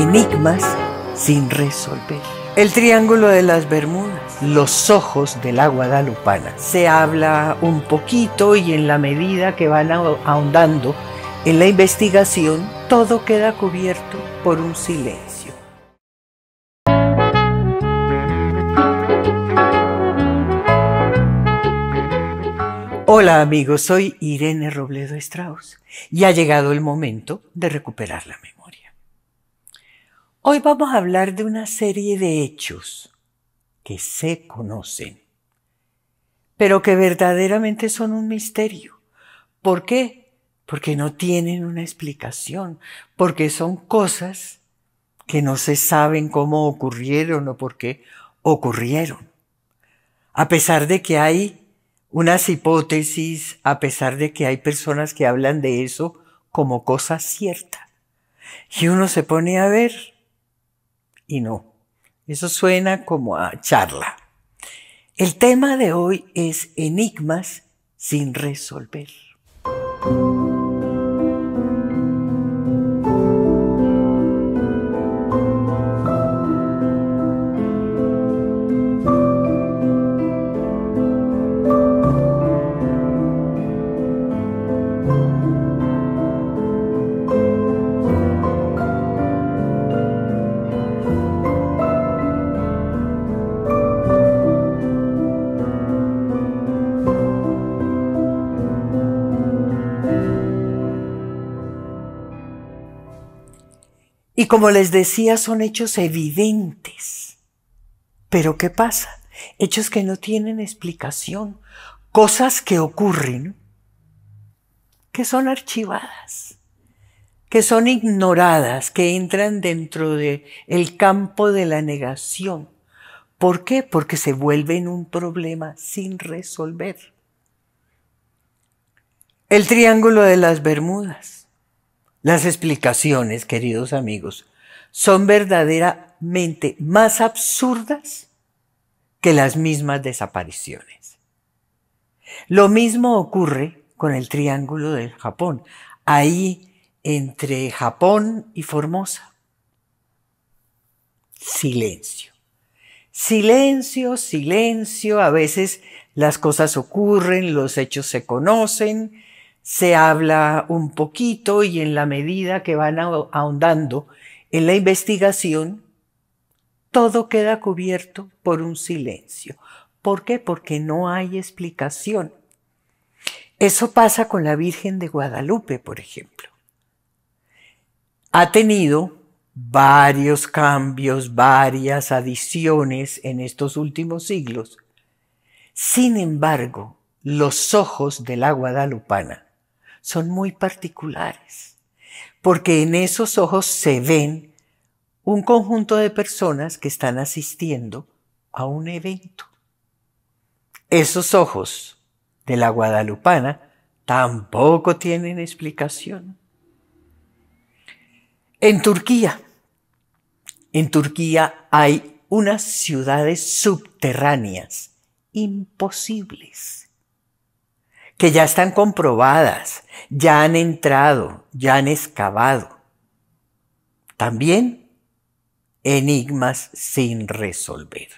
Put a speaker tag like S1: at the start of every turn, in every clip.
S1: enigmas sin resolver. El Triángulo de las Bermudas, los ojos del la guadalupana. Se habla un poquito y en la medida que van ahondando en la investigación, todo queda cubierto por un silencio. Hola amigos, soy Irene Robledo Strauss y ha llegado el momento de recuperar la memoria. Hoy vamos a hablar de una serie de hechos que se conocen, pero que verdaderamente son un misterio. ¿Por qué? Porque no tienen una explicación, porque son cosas que no se saben cómo ocurrieron o por qué ocurrieron. A pesar de que hay unas hipótesis, a pesar de que hay personas que hablan de eso como cosa cierta. Y uno se pone a ver y no. Eso suena como a charla. El tema de hoy es enigmas sin resolver. Y como les decía, son hechos evidentes. Pero ¿qué pasa? Hechos que no tienen explicación. Cosas que ocurren que son archivadas, que son ignoradas, que entran dentro del el campo de la negación. ¿Por qué? Porque se vuelven un problema sin resolver. El triángulo de las Bermudas las explicaciones, queridos amigos, son verdaderamente más absurdas que las mismas desapariciones. Lo mismo ocurre con el Triángulo del Japón, ahí entre Japón y Formosa. Silencio. Silencio, silencio, a veces las cosas ocurren, los hechos se conocen, se habla un poquito y en la medida que van ahondando en la investigación, todo queda cubierto por un silencio. ¿Por qué? Porque no hay explicación. Eso pasa con la Virgen de Guadalupe, por ejemplo. Ha tenido varios cambios, varias adiciones en estos últimos siglos. Sin embargo, los ojos de la guadalupana son muy particulares, porque en esos ojos se ven un conjunto de personas que están asistiendo a un evento. Esos ojos de la guadalupana tampoco tienen explicación. En Turquía, en Turquía hay unas ciudades subterráneas imposibles que ya están comprobadas, ya han entrado, ya han excavado. También enigmas sin resolver.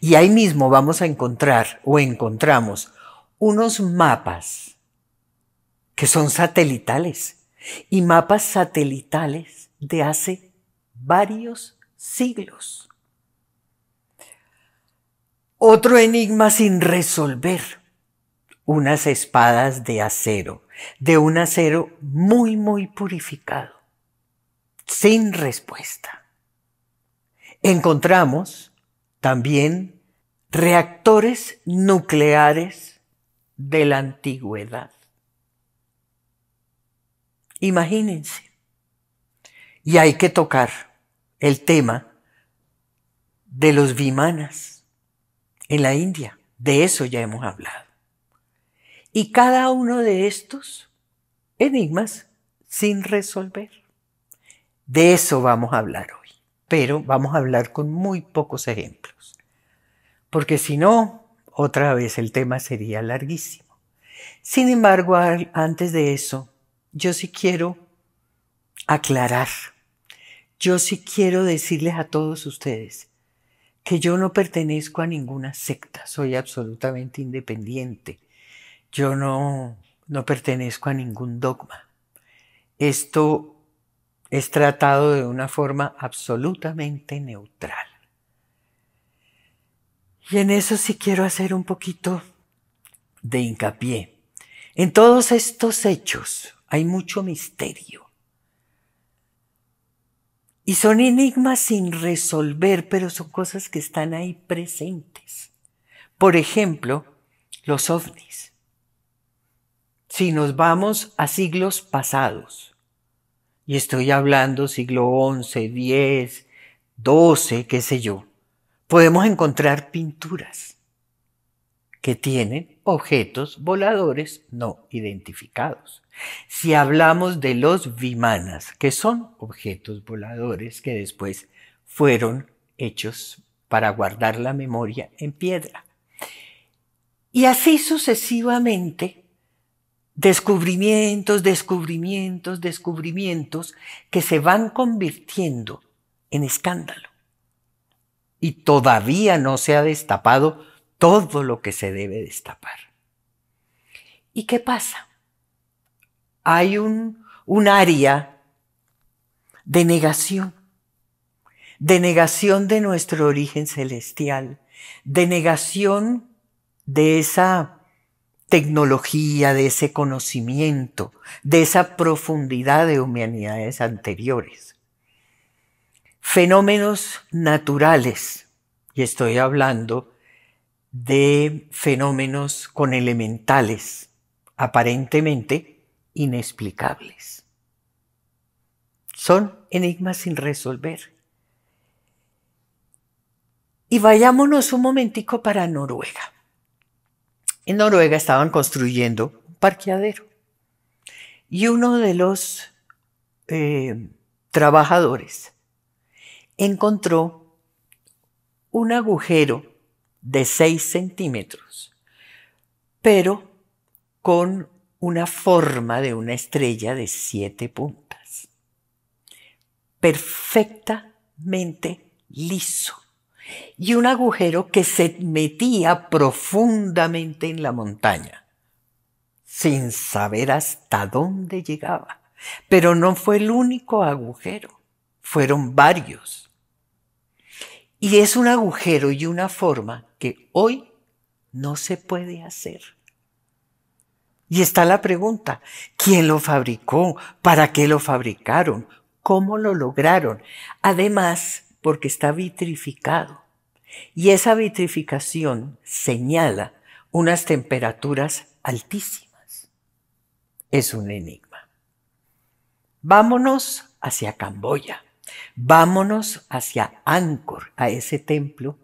S1: Y ahí mismo vamos a encontrar o encontramos unos mapas que son satelitales y mapas satelitales de hace varios siglos. Otro enigma sin resolver unas espadas de acero, de un acero muy, muy purificado, sin respuesta. Encontramos también reactores nucleares de la antigüedad. Imagínense. Y hay que tocar el tema de los vimanas en la India. De eso ya hemos hablado. Y cada uno de estos enigmas sin resolver. De eso vamos a hablar hoy, pero vamos a hablar con muy pocos ejemplos, porque si no, otra vez el tema sería larguísimo. Sin embargo, antes de eso, yo sí quiero aclarar, yo sí quiero decirles a todos ustedes que yo no pertenezco a ninguna secta, soy absolutamente independiente yo no, no pertenezco a ningún dogma. Esto es tratado de una forma absolutamente neutral. Y en eso sí quiero hacer un poquito de hincapié. En todos estos hechos hay mucho misterio. Y son enigmas sin resolver, pero son cosas que están ahí presentes. Por ejemplo, los ovnis si nos vamos a siglos pasados, y estoy hablando siglo XI, X, XII, qué sé yo, podemos encontrar pinturas que tienen objetos voladores no identificados. Si hablamos de los vimanas, que son objetos voladores que después fueron hechos para guardar la memoria en piedra. Y así sucesivamente descubrimientos, descubrimientos, descubrimientos que se van convirtiendo en escándalo. Y todavía no se ha destapado todo lo que se debe destapar. ¿Y qué pasa? Hay un, un área de negación, de negación de nuestro origen celestial, de negación de esa tecnología, de ese conocimiento, de esa profundidad de humanidades anteriores. Fenómenos naturales, y estoy hablando de fenómenos con elementales, aparentemente inexplicables. Son enigmas sin resolver. Y vayámonos un momentico para Noruega en Noruega estaban construyendo un parqueadero. Y uno de los eh, trabajadores encontró un agujero de 6 centímetros, pero con una forma de una estrella de siete puntas. Perfectamente liso y un agujero que se metía profundamente en la montaña, sin saber hasta dónde llegaba. Pero no fue el único agujero, fueron varios. Y es un agujero y una forma que hoy no se puede hacer. Y está la pregunta, ¿quién lo fabricó? ¿Para qué lo fabricaron? ¿Cómo lo lograron? Además, porque está vitrificado. Y esa vitrificación señala unas temperaturas altísimas. Es un enigma. Vámonos hacia Camboya. Vámonos hacia Angkor, a ese templo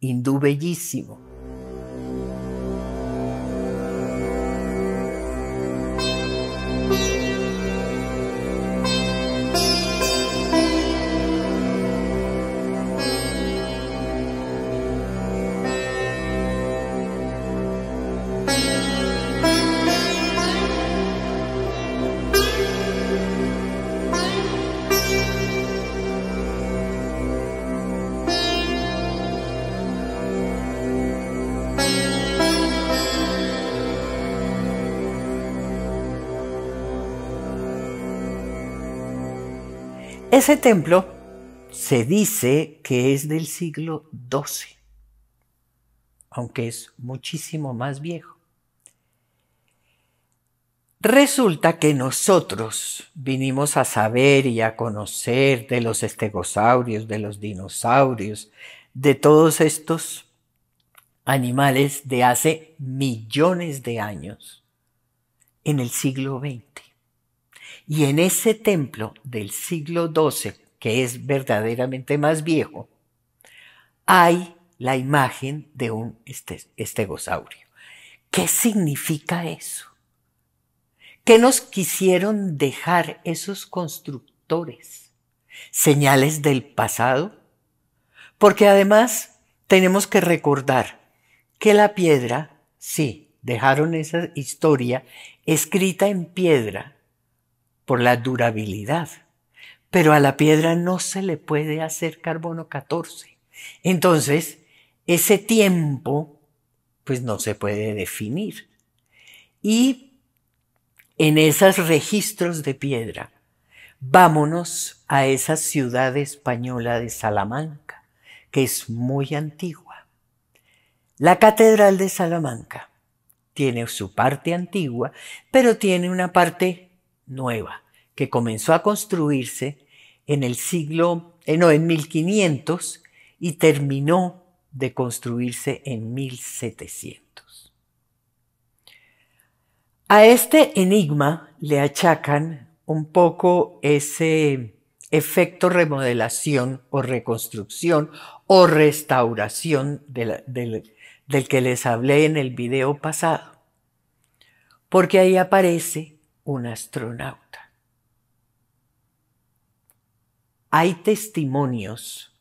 S1: hindú bellísimo. Ese templo se dice que es del siglo XII, aunque es muchísimo más viejo. Resulta que nosotros vinimos a saber y a conocer de los estegosaurios, de los dinosaurios, de todos estos animales de hace millones de años, en el siglo XX. Y en ese templo del siglo XII, que es verdaderamente más viejo, hay la imagen de un este, estegosaurio. ¿Qué significa eso? ¿Qué nos quisieron dejar esos constructores? ¿Señales del pasado? Porque además tenemos que recordar que la piedra, sí, dejaron esa historia escrita en piedra por la durabilidad. Pero a la piedra no se le puede hacer carbono 14. Entonces, ese tiempo, pues no se puede definir. Y en esos registros de piedra, vámonos a esa ciudad española de Salamanca, que es muy antigua. La Catedral de Salamanca tiene su parte antigua, pero tiene una parte nueva que comenzó a construirse en el siglo, eh, no, en 1500 y terminó de construirse en 1700. A este enigma le achacan un poco ese efecto remodelación o reconstrucción o restauración del que les hablé en el video pasado, porque ahí aparece un astronauta. Hay testimonios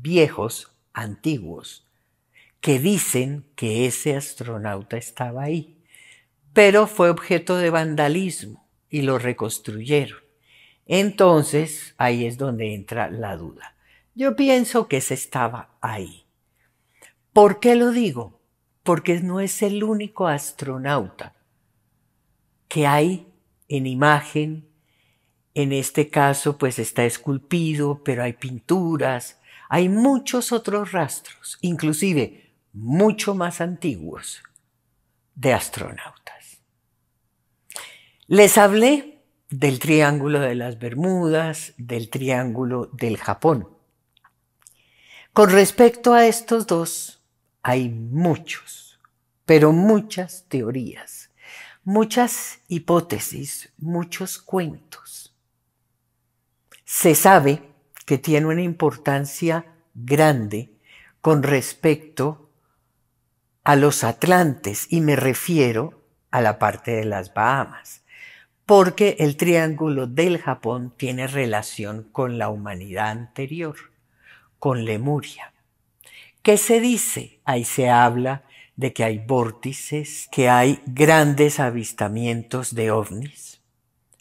S1: viejos, antiguos, que dicen que ese astronauta estaba ahí, pero fue objeto de vandalismo y lo reconstruyeron. Entonces ahí es donde entra la duda. Yo pienso que se estaba ahí. ¿Por qué lo digo? Porque no es el único astronauta que hay en imagen, en este caso pues está esculpido, pero hay pinturas, hay muchos otros rastros, inclusive mucho más antiguos, de astronautas. Les hablé del Triángulo de las Bermudas, del Triángulo del Japón. Con respecto a estos dos, hay muchos, pero muchas teorías muchas hipótesis, muchos cuentos. Se sabe que tiene una importancia grande con respecto a los Atlantes y me refiero a la parte de las Bahamas, porque el triángulo del Japón tiene relación con la humanidad anterior, con Lemuria. ¿Qué se dice? Ahí se habla de que hay vórtices, que hay grandes avistamientos de ovnis.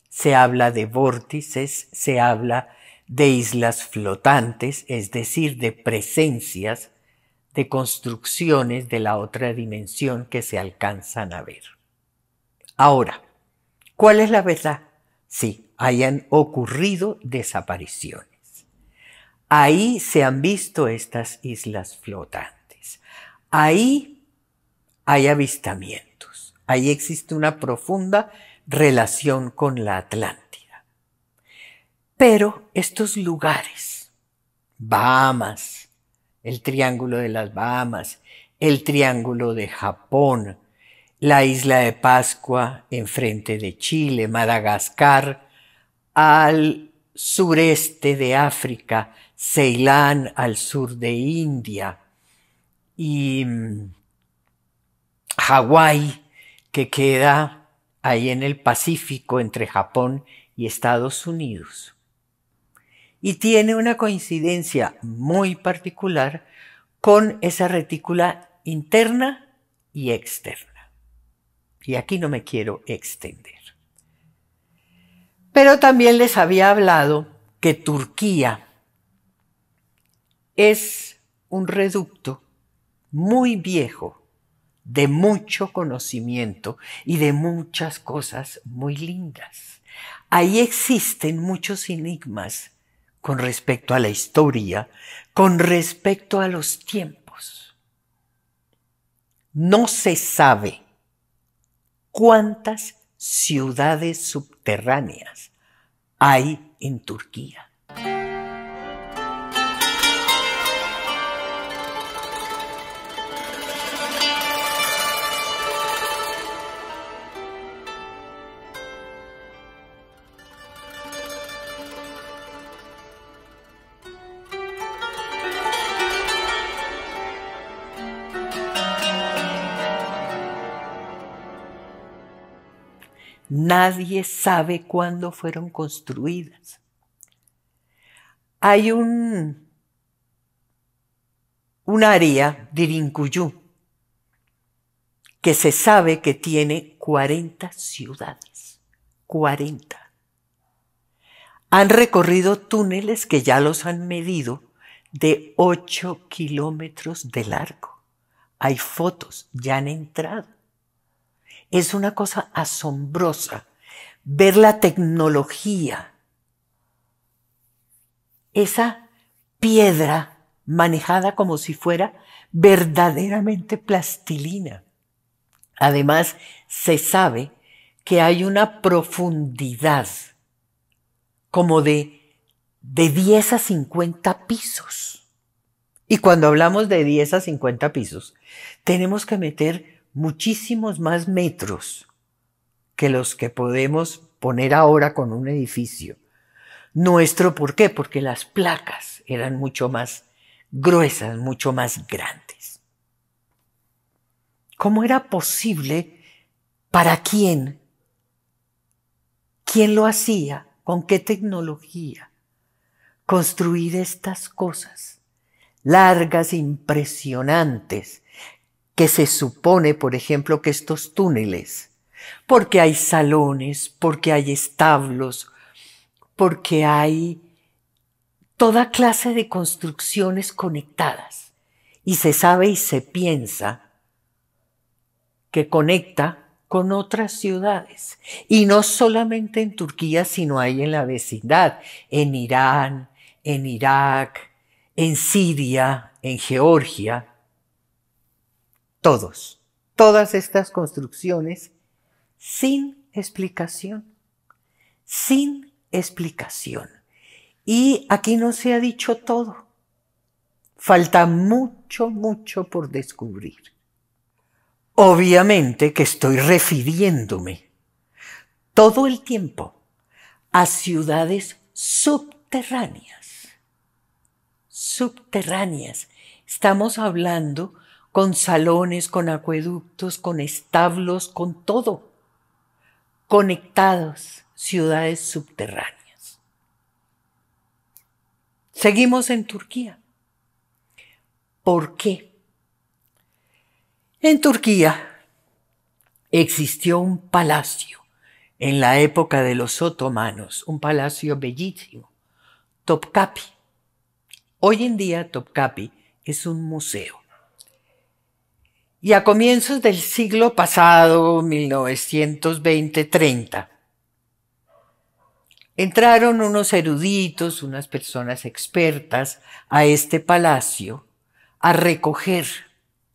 S1: Se habla de vórtices, se habla de islas flotantes, es decir, de presencias, de construcciones de la otra dimensión que se alcanzan a ver. Ahora, ¿cuál es la verdad? Sí, hayan ocurrido desapariciones. Ahí se han visto estas islas flotantes. Ahí hay avistamientos. Ahí existe una profunda relación con la Atlántida. Pero estos lugares, Bahamas, el Triángulo de las Bahamas, el Triángulo de Japón, la isla de Pascua enfrente de Chile, Madagascar, al sureste de África, Ceilán al sur de India y mm, Hawái, que queda ahí en el Pacífico entre Japón y Estados Unidos. Y tiene una coincidencia muy particular con esa retícula interna y externa. Y aquí no me quiero extender. Pero también les había hablado que Turquía es un reducto muy viejo de mucho conocimiento y de muchas cosas muy lindas. Ahí existen muchos enigmas con respecto a la historia, con respecto a los tiempos. No se sabe cuántas ciudades subterráneas hay en Turquía. Nadie sabe cuándo fueron construidas. Hay un, área de Rincuyú que se sabe que tiene 40 ciudades. 40. Han recorrido túneles que ya los han medido de 8 kilómetros de largo. Hay fotos, ya han entrado. Es una cosa asombrosa ver la tecnología, esa piedra manejada como si fuera verdaderamente plastilina. Además, se sabe que hay una profundidad como de, de 10 a 50 pisos. Y cuando hablamos de 10 a 50 pisos, tenemos que meter muchísimos más metros que los que podemos poner ahora con un edificio. Nuestro, ¿por qué? Porque las placas eran mucho más gruesas, mucho más grandes. ¿Cómo era posible? ¿Para quién? ¿Quién lo hacía? ¿Con qué tecnología? Construir estas cosas largas, impresionantes, que se supone, por ejemplo, que estos túneles, porque hay salones, porque hay establos, porque hay toda clase de construcciones conectadas. Y se sabe y se piensa que conecta con otras ciudades. Y no solamente en Turquía, sino ahí en la vecindad, en Irán, en Irak, en Siria, en Georgia todos, todas estas construcciones sin explicación, sin explicación. Y aquí no se ha dicho todo. Falta mucho, mucho por descubrir. Obviamente que estoy refiriéndome todo el tiempo a ciudades subterráneas. Subterráneas. Estamos hablando con salones, con acueductos, con establos, con todo, conectados, ciudades subterráneas. Seguimos en Turquía. ¿Por qué? En Turquía existió un palacio en la época de los otomanos, un palacio bellísimo, Topkapi. Hoy en día Topkapi es un museo y a comienzos del siglo pasado, 1920-30, entraron unos eruditos, unas personas expertas a este palacio a recoger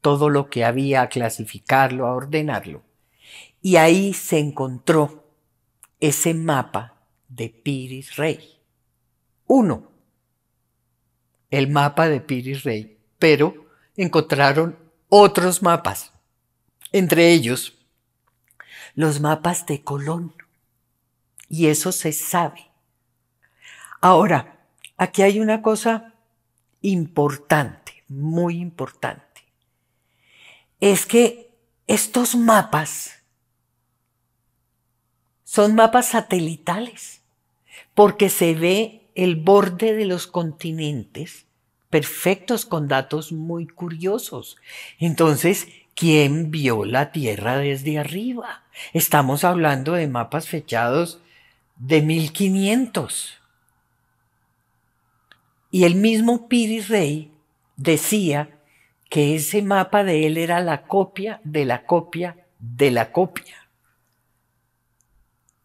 S1: todo lo que había, a clasificarlo, a ordenarlo. Y ahí se encontró ese mapa de Piris Rey. Uno, el mapa de Piris Rey, pero encontraron otros mapas, entre ellos los mapas de Colón. Y eso se sabe. Ahora, aquí hay una cosa importante, muy importante. Es que estos mapas son mapas satelitales, porque se ve el borde de los continentes perfectos con datos muy curiosos. Entonces, ¿quién vio la Tierra desde arriba? Estamos hablando de mapas fechados de 1500. Y el mismo Piri Rey decía que ese mapa de él era la copia de la copia de la copia.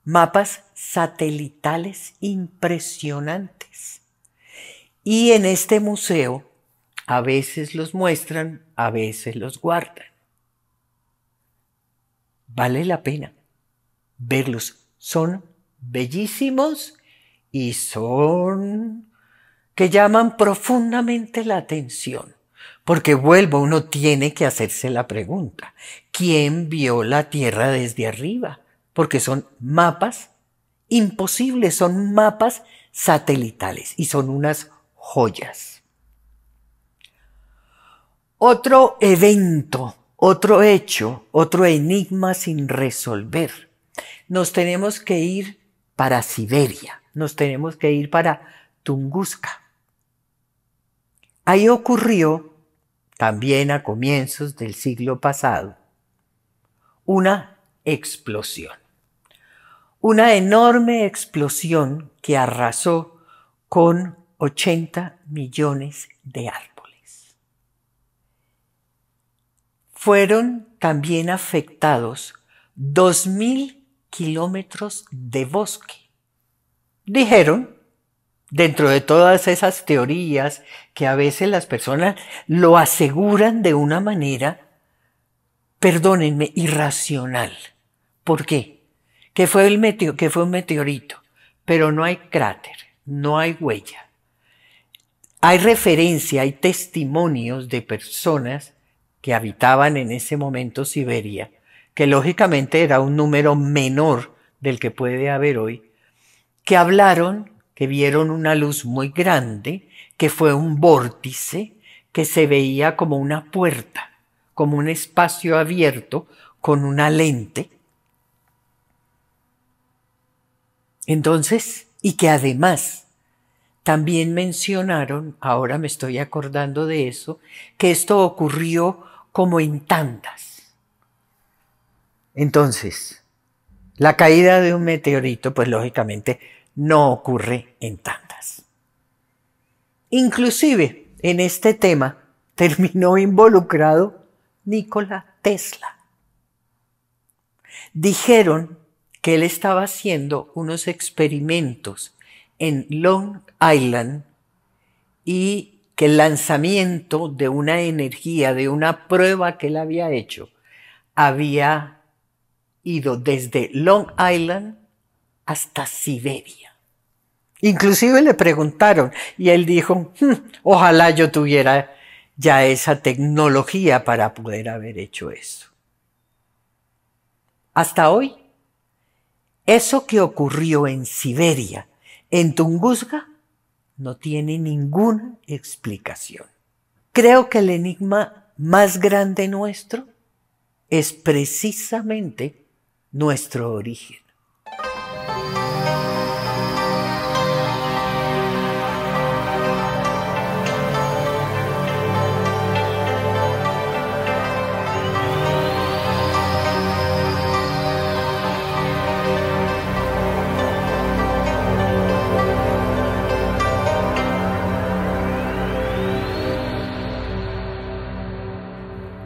S1: Mapas satelitales impresionantes. Y en este museo a veces los muestran, a veces los guardan. Vale la pena verlos. Son bellísimos y son que llaman profundamente la atención. Porque vuelvo, uno tiene que hacerse la pregunta, ¿quién vio la Tierra desde arriba? Porque son mapas imposibles, son mapas satelitales y son unas joyas. Otro evento, otro hecho, otro enigma sin resolver. Nos tenemos que ir para Siberia, nos tenemos que ir para Tunguska. Ahí ocurrió, también a comienzos del siglo pasado, una explosión. Una enorme explosión que arrasó con 80 millones de árboles. Fueron también afectados 2.000 kilómetros de bosque. Dijeron, dentro de todas esas teorías que a veces las personas lo aseguran de una manera, perdónenme, irracional. ¿Por qué? Que fue, el meteo, que fue un meteorito, pero no hay cráter, no hay huella hay referencia, hay testimonios de personas que habitaban en ese momento Siberia, que lógicamente era un número menor del que puede haber hoy, que hablaron, que vieron una luz muy grande, que fue un vórtice, que se veía como una puerta, como un espacio abierto con una lente. Entonces, y que además también mencionaron, ahora me estoy acordando de eso, que esto ocurrió como en tandas. Entonces, la caída de un meteorito, pues lógicamente no ocurre en tandas. Inclusive en este tema terminó involucrado Nikola Tesla. Dijeron que él estaba haciendo unos experimentos en Long Island y que el lanzamiento de una energía, de una prueba que él había hecho, había ido desde Long Island hasta Siberia. Inclusive le preguntaron y él dijo, hmm, ojalá yo tuviera ya esa tecnología para poder haber hecho eso. Hasta hoy, eso que ocurrió en Siberia en Tunguska no tiene ninguna explicación. Creo que el enigma más grande nuestro es precisamente nuestro origen.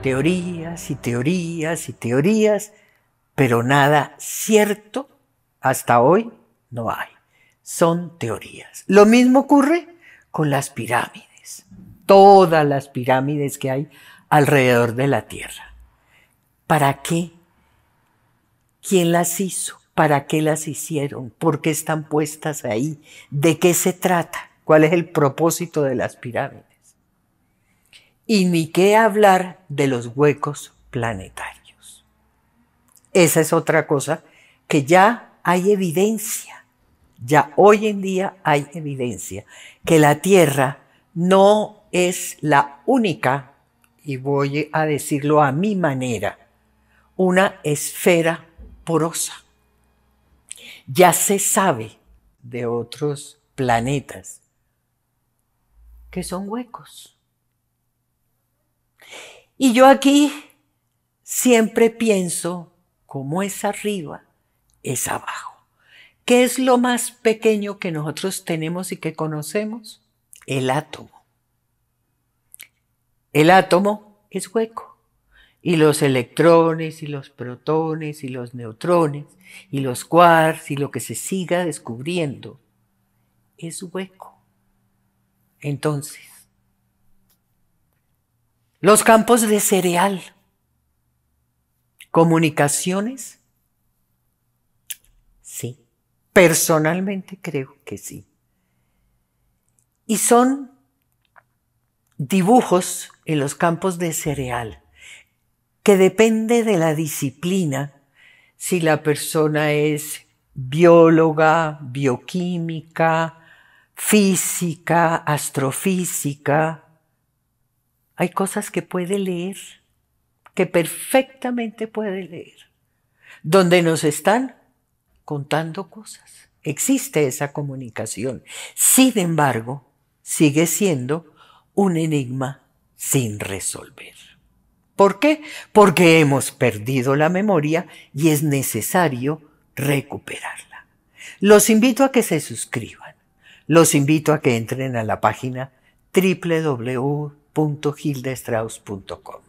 S1: teorías y teorías y teorías, pero nada cierto hasta hoy no hay. Son teorías. Lo mismo ocurre con las pirámides, todas las pirámides que hay alrededor de la Tierra. ¿Para qué? ¿Quién las hizo? ¿Para qué las hicieron? ¿Por qué están puestas ahí? ¿De qué se trata? ¿Cuál es el propósito de las pirámides? Y ni qué hablar de los huecos planetarios. Esa es otra cosa que ya hay evidencia, ya hoy en día hay evidencia, que la Tierra no es la única, y voy a decirlo a mi manera, una esfera porosa. Ya se sabe de otros planetas que son huecos. Y yo aquí siempre pienso, como es arriba, es abajo. ¿Qué es lo más pequeño que nosotros tenemos y que conocemos? El átomo. El átomo es hueco. Y los electrones y los protones y los neutrones y los quarks y lo que se siga descubriendo es hueco. Entonces, los campos de cereal, comunicaciones, sí, personalmente creo que sí. Y son dibujos en los campos de cereal, que depende de la disciplina, si la persona es bióloga, bioquímica, física, astrofísica, hay cosas que puede leer, que perfectamente puede leer, donde nos están contando cosas. Existe esa comunicación. Sin embargo, sigue siendo un enigma sin resolver. ¿Por qué? Porque hemos perdido la memoria y es necesario recuperarla. Los invito a que se suscriban. Los invito a que entren a la página www .gildestraus.com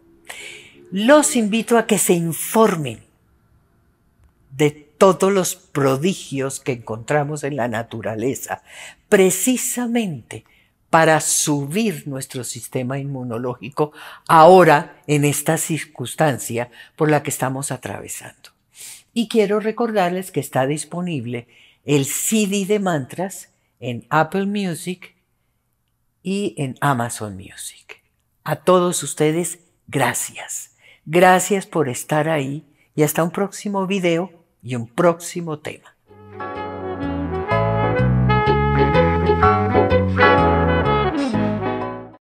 S1: Los invito a que se informen de todos los prodigios que encontramos en la naturaleza, precisamente para subir nuestro sistema inmunológico ahora en esta circunstancia por la que estamos atravesando. Y quiero recordarles que está disponible el CD de mantras en Apple Music, y en Amazon Music. A todos ustedes, gracias. Gracias por estar ahí y hasta un próximo video y un próximo tema.